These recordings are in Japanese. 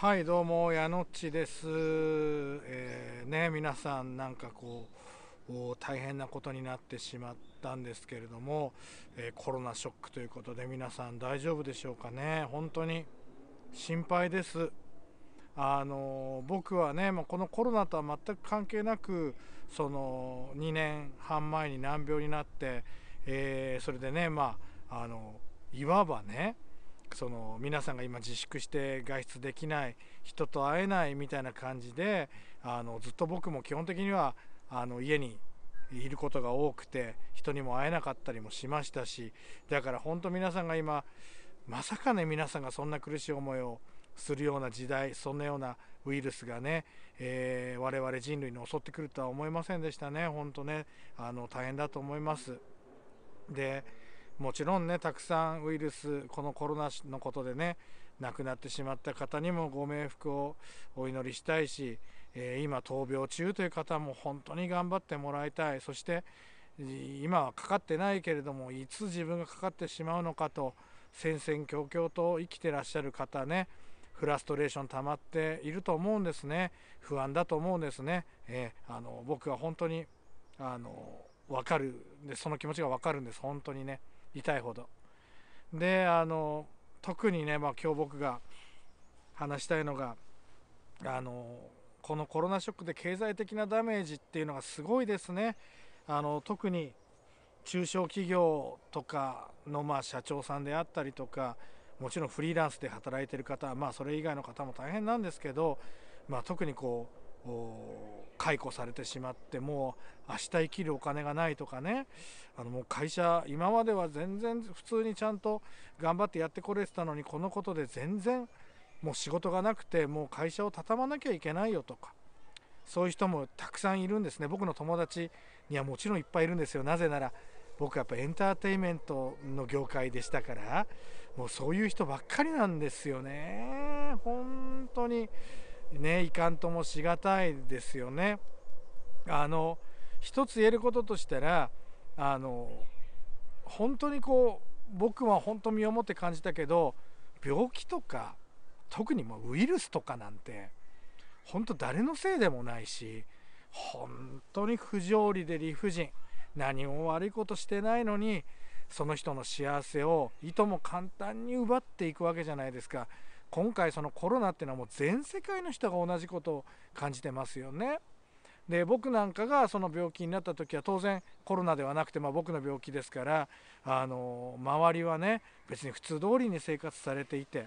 はいどうも矢野っちです、えー、ね皆さんなんかこう大変なことになってしまったんですけれども、えー、コロナショックということで皆さん大丈夫でしょうかね本当に心配ですあの僕はねまこのコロナとは全く関係なくその2年半前に難病になって、えー、それでねまああのいわばねその皆さんが今自粛して外出できない人と会えないみたいな感じであのずっと僕も基本的にはあの家にいることが多くて人にも会えなかったりもしましたしだから本当皆さんが今まさかね皆さんがそんな苦しい思いをするような時代そんなようなウイルスがね、えー、我々人類に襲ってくるとは思いませんでしたね本当ねあの大変だと思います。でもちろんねたくさんウイルスこのコロナのことでね亡くなってしまった方にもご冥福をお祈りしたいし、え今闘病中という方も本当に頑張ってもらいたいそして今はかかってないけれどもいつ自分がかかってしまうのかと戦々恐々と生きてらっしゃる方ねフラストレーション溜まっていると思うんですね不安だと思うんですね、えー、あの僕は本当にあの分かるでその気持ちが分かるんです本当にね。痛いほどであの特にね、まあ、今日僕が話したいのがあのこのコロナショックで経済的なダメージっていうのがすごいですねあの特に中小企業とかのまあ社長さんであったりとかもちろんフリーランスで働いてる方まあそれ以外の方も大変なんですけど、まあ、特にこう解雇されてしまってもう明日生きるお金がないとかねあのもう会社今までは全然普通にちゃんと頑張ってやってこれてたのにこのことで全然もう仕事がなくてもう会社を畳まなきゃいけないよとかそういう人もたくさんいるんですね僕の友達にはもちろんいっぱいいるんですよなぜなら僕やっぱエンターテインメントの業界でしたからもうそういう人ばっかりなんですよね本当に。ねいかんともしがたいですよね。あの一つ言えることとしたらあの本当にこう僕は本当身をもって感じたけど病気とか特にもうウイルスとかなんて本当誰のせいでもないし本当に不条理で理不尽何も悪いことしてないのにその人の幸せをいとも簡単に奪っていくわけじゃないですか。今回そのコロナっていうのはもう全世界の人が同じことを感じてますよね。で僕なんかがその病気になった時は当然コロナではなくて、まあ、僕の病気ですからあの周りはね別に普通通りに生活されていて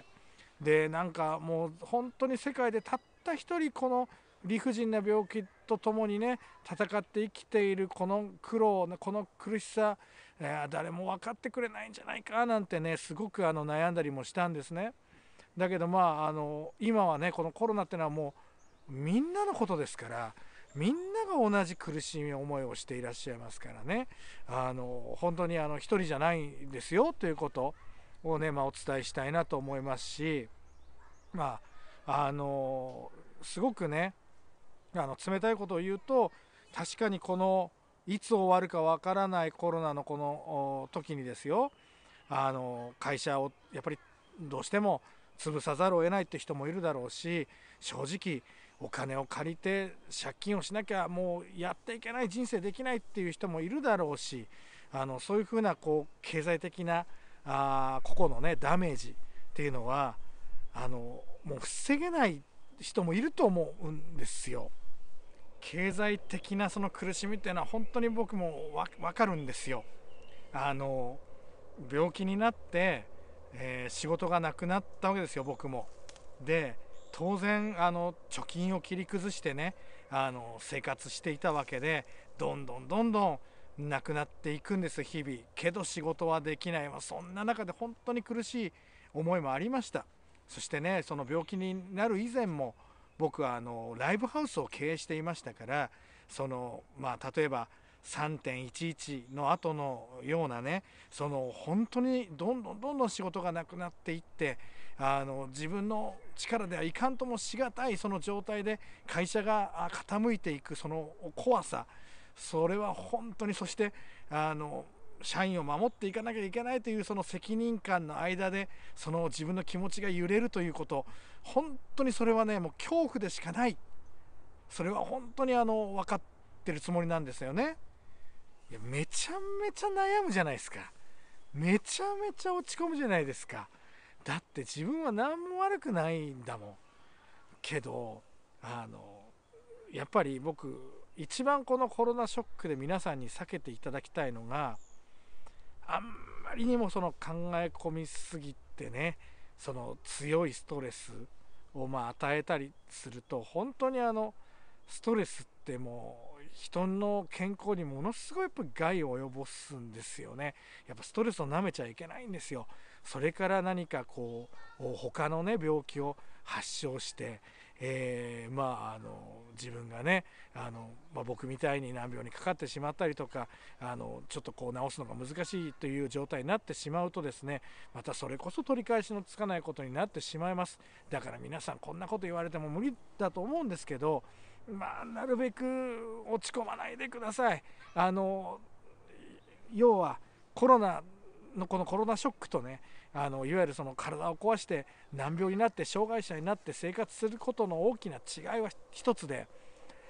でなんかもう本当に世界でたった一人この理不尽な病気とともにね戦って生きているこの苦労この苦しさ、え誰も分かってくれないんじゃないかなんてねすごくあの悩んだりもしたんですね。だけどまああの今はねこのコロナっていうのはもうみんなのことですからみんなが同じ苦しみ思いをしていらっしゃいますからねあの本当にあの一人じゃないんですよということをね、まあ、お伝えしたいなと思いますしまああのすごくねあの冷たいことを言うと確かにこのいつ終わるかわからないコロナのこの時にですよあの会社をやっぱりどうしても潰さざるを得ないって人もいるだろうし正直お金を借りて借金をしなきゃもうやっていけない人生できないっていう人もいるだろうしあのそういうふうなこう経済的なあ個々のねダメージっていうのはあのもう防げない人もいると思うんですよ。経済的なその苦しみっていうのは本当に僕もわ分かるんですよ。あの病気になってえー、仕事がなくなったわけですよ僕も。で当然あの貯金を切り崩してねあの生活していたわけでどんどんどんどんなくなっていくんです日々けど仕事はできない、まそんな中で本当に苦しい思いもありましたそしてねその病気になる以前も僕はあのライブハウスを経営していましたからその、まあ、例えば3.11の後のようなねその本当にどんどんどんどん仕事がなくなっていってあの自分の力ではいかんともしがたいその状態で会社が傾いていくその怖さそれは本当にそしてあの社員を守っていかなきゃいけないというその責任感の間でその自分の気持ちが揺れるということ本当にそれはねもう恐怖でしかないそれは本当にあの分かってるつもりなんですよね。やめちゃめちゃ悩むじゃないですかめちゃめちゃ落ち込むじゃないですかだって自分は何も悪くないんだもんけどあのやっぱり僕一番このコロナショックで皆さんに避けていただきたいのがあんまりにもその考え込みすぎてねその強いストレスをまあ与えたりすると本当にあのストレスってもう人の健康にものすごいやっぱ害を及ぼすんですよねやっぱストレスをなめちゃいけないんですよそれから何かこう他のね病気を発症して、えー、まああの自分がねあの、まあ、僕みたいに難病にかかってしまったりとかあのちょっとこう治すのが難しいという状態になってしまうとですねまたそれこそ取り返しのつかないことになってしまいますだから皆さんこんなこと言われても無理だと思うんですけどまあ、なるべく落ち込まないでください。あの要はコロナのこのコロナショックとねあのいわゆるその体を壊して難病になって障害者になって生活することの大きな違いは一つで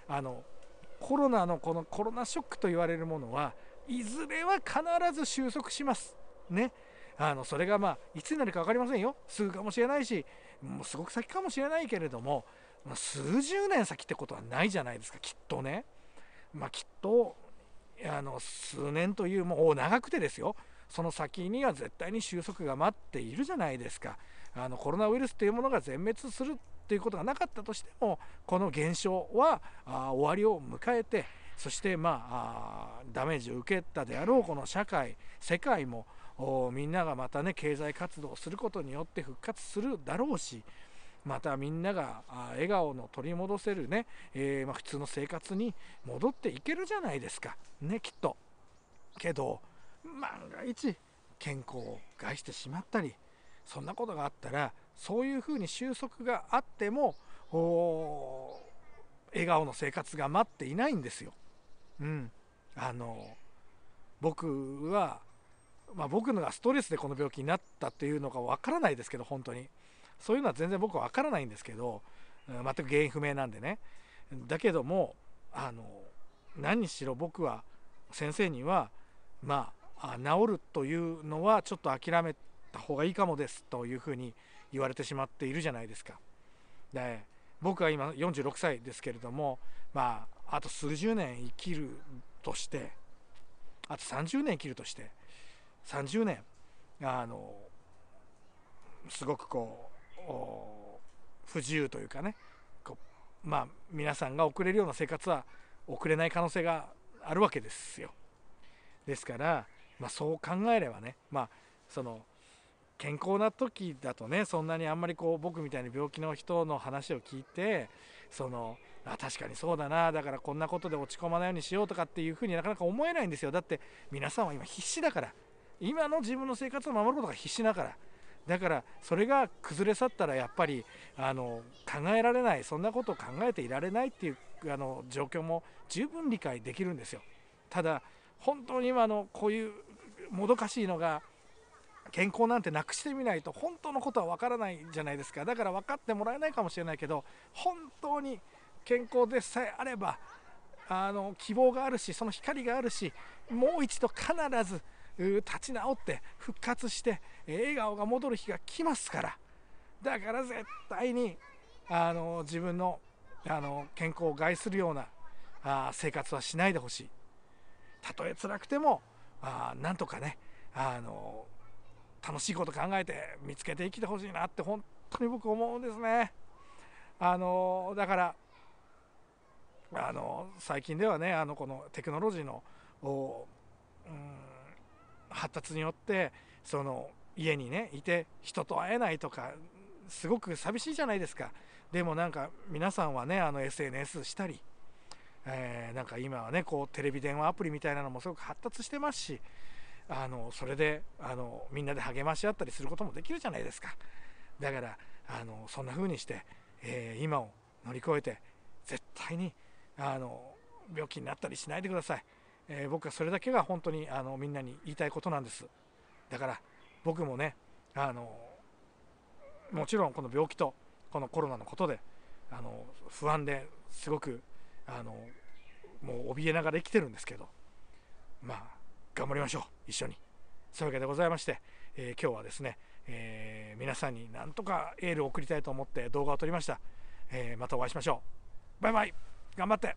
あのコロナのこのコロナショックと言われるものはいずれは必ず収束します。ね、あのそれがまあいつになるか分かりませんよすぐかもしれないしもうすごく先かもしれないけれども数十年先ってことはないじゃないですかきっとね。まあ、きっとあの数年というもう長くてですよその先には絶対に収束が待っているじゃないですかあのコロナウイルスというものが全滅するということがなかったとしてもこの現象はあ終わりを迎えてそしてまあダメージを受けたであろうこの社会世界もみんながまたね経済活動をすることによって復活するだろうしまたみんなが笑顔の取り戻せるね、えー、ま普通の生活に戻っていけるじゃないですかねきっとけど万が一健康を害してしまったりそんなことがあったらそういうふうに収束があっても笑顔の生活が待っていないんですよ。うん、あの僕は、まあ、僕のがストレスでこの病気になったっていうのがわからないですけど本当にそういうのは全然僕は分からないんですけど、全く原因不明なんでねだけどもあの何しろ僕は先生にはまあ治るというのはちょっと諦めた方がいいかもですというふうに言われてしまっているじゃないですか。で僕は今46歳ですけれどもまああと数十年生きるとしてあと30年生きるとして30年あのすごくこう不自由というかねこうまあ皆さんが送れるような生活は送れない可能性があるわけですよ。ですから、まあ、そう考えればね、まあ、その健康な時だとねそんなにあんまりこう僕みたいに病気の人の話を聞いてそのあ確かにそうだなだからこんなことで落ち込まないようにしようとかっていうふうになかなか思えないんですよだって皆さんは今必死だから今の自分の生活を守ることが必死だからだからそれが崩れ去ったらやっぱりあの考えられないそんなことを考えていられないっていうあの状況も十分理解できるんですよ。ただ本当に今のこういうもどかしいのが健康なんてなくしてみないと本当のことは分からないじゃないですかだから分かってもらえないかもしれないけど本当に健康でさえあればあの希望があるしその光があるしもう一度必ず立ち直って復活して笑顔が戻る日が来ますからだから絶対にあの自分のあの健康を害するようなあ生活はしないでほしいたとえ辛くてもあなんとかねあの楽しいこと考えて見つけて生きてほしいなって本当に僕思うんですね。あのだからあの最近ではねあのこのテクノロジーの発達によってその家にねいて人と会えないとかすごく寂しいじゃないですかでもなんか皆さんはねあの SNS したり、えー、なんか今はねこうテレビ電話アプリみたいなのもすごく発達してますしあのそれであのみんなで励まし合ったりすることもできるじゃないですかだからあのそんな風にして、えー、今を乗り越えて絶対にあの病気になったりしないでください。えー、僕はそれだけが本当にあのみんなに言いたいことなんですだから僕もねあのもちろんこの病気とこのコロナのことであの不安ですごくあのもう怯えながら生きてるんですけどまあ頑張りましょう一緒にそういうわけでございまして、えー、今日はですね、えー、皆さんになんとかエールを送りたいと思って動画を撮りました、えー、またお会いしましょうバイバイ頑張って